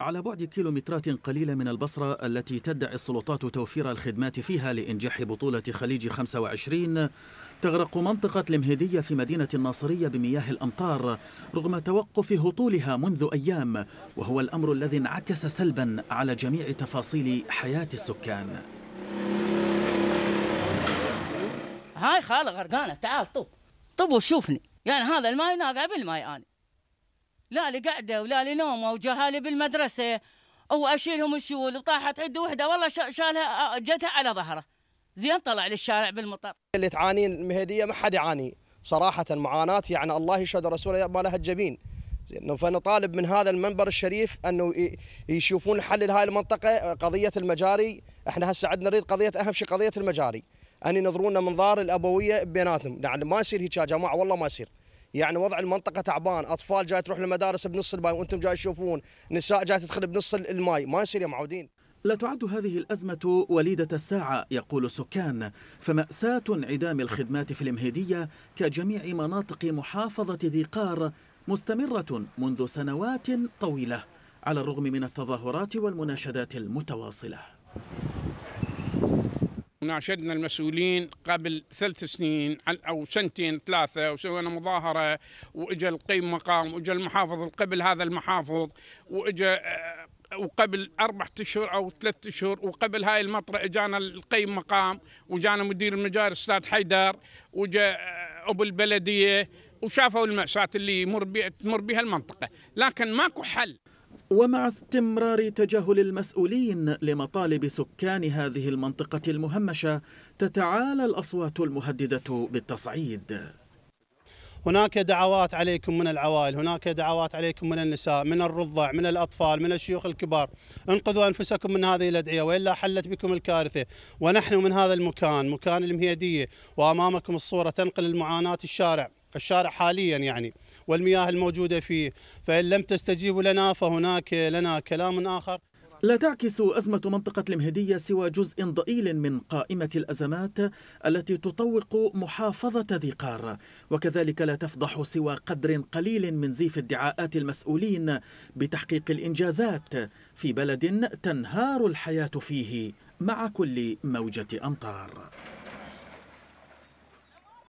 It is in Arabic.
على بعد كيلومترات قليلة من البصرة التي تدعي السلطات توفير الخدمات فيها لإنجاح بطولة خليج 25 تغرق منطقة المهدية في مدينة الناصرية بمياه الأمطار رغم توقف هطولها منذ أيام وهو الأمر الذي انعكس سلبا على جميع تفاصيل حياة السكان هاي خالة غرقانة تعال طب طب وشوفني يعني هذا الماي ناقع بالماي أنا لا لقعده ولا لنومه وجهالي بالمدرسه واشيلهم الشول وطاحت عندي وحده والله شالها جتها على ظهره زين طلع للشارع بالمطر اللي تعانين المهديه ما حد يعاني صراحه معاناه يعني الله يشهد رسوله ما لها الجبين فنطالب من هذا المنبر الشريف انه يشوفون حل لهاي المنطقه قضيه المجاري احنا هسه عندنا نريد قضيه اهم شيء قضيه المجاري ان ينظرونا منظار الابويه بيناتهم يعني ما يصير هيك يا جماعه والله ما يصير يعني وضع المنطقه تعبان اطفال جاي تروح للمدارس بنص الماي وانتم جاي تشوفون نساء جاي تدخل بنص الماي ما يصير يا معودين لا تعد هذه الأزمة وليدة الساعة يقول السكان فمأساة انعدام الخدمات في المهدية كجميع مناطق محافظة ذي قار مستمرة منذ سنوات طويلة على الرغم من التظاهرات والمناشدات المتواصلة وناشدنا المسؤولين قبل ثلاث سنين او سنتين ثلاثه وسوينا مظاهره واجا القيم مقام واجا المحافظ قبل هذا المحافظ واجا آه، وقبل اربع اشهر او ثلاث اشهر وقبل هاي المطره اجانا القيم مقام وجانا مدير المجال استاذ حيدر وجا آه، ابو البلديه وشافوا الماساه اللي تمر بها المنطقه لكن ماكو حل ومع استمرار تجاهل المسؤولين لمطالب سكان هذه المنطقة المهمشة تتعالى الأصوات المهددة بالتصعيد هناك دعوات عليكم من العوائل هناك دعوات عليكم من النساء من الرضع من الأطفال من الشيوخ الكبار انقذوا أنفسكم من هذه الأدعية وإلا حلت بكم الكارثة ونحن من هذا المكان مكان المهيدية وأمامكم الصورة تنقل المعاناة الشارع الشارع حاليا يعني والمياه الموجودة فيه فإن لم تستجيبوا لنا فهناك لنا كلام آخر لا تعكس أزمة منطقة المهدية سوى جزء ضئيل من قائمة الأزمات التي تطوق محافظة ذي قار وكذلك لا تفضح سوى قدر قليل من زيف ادعاءات المسؤولين بتحقيق الإنجازات في بلد تنهار الحياة فيه مع كل موجة أمطار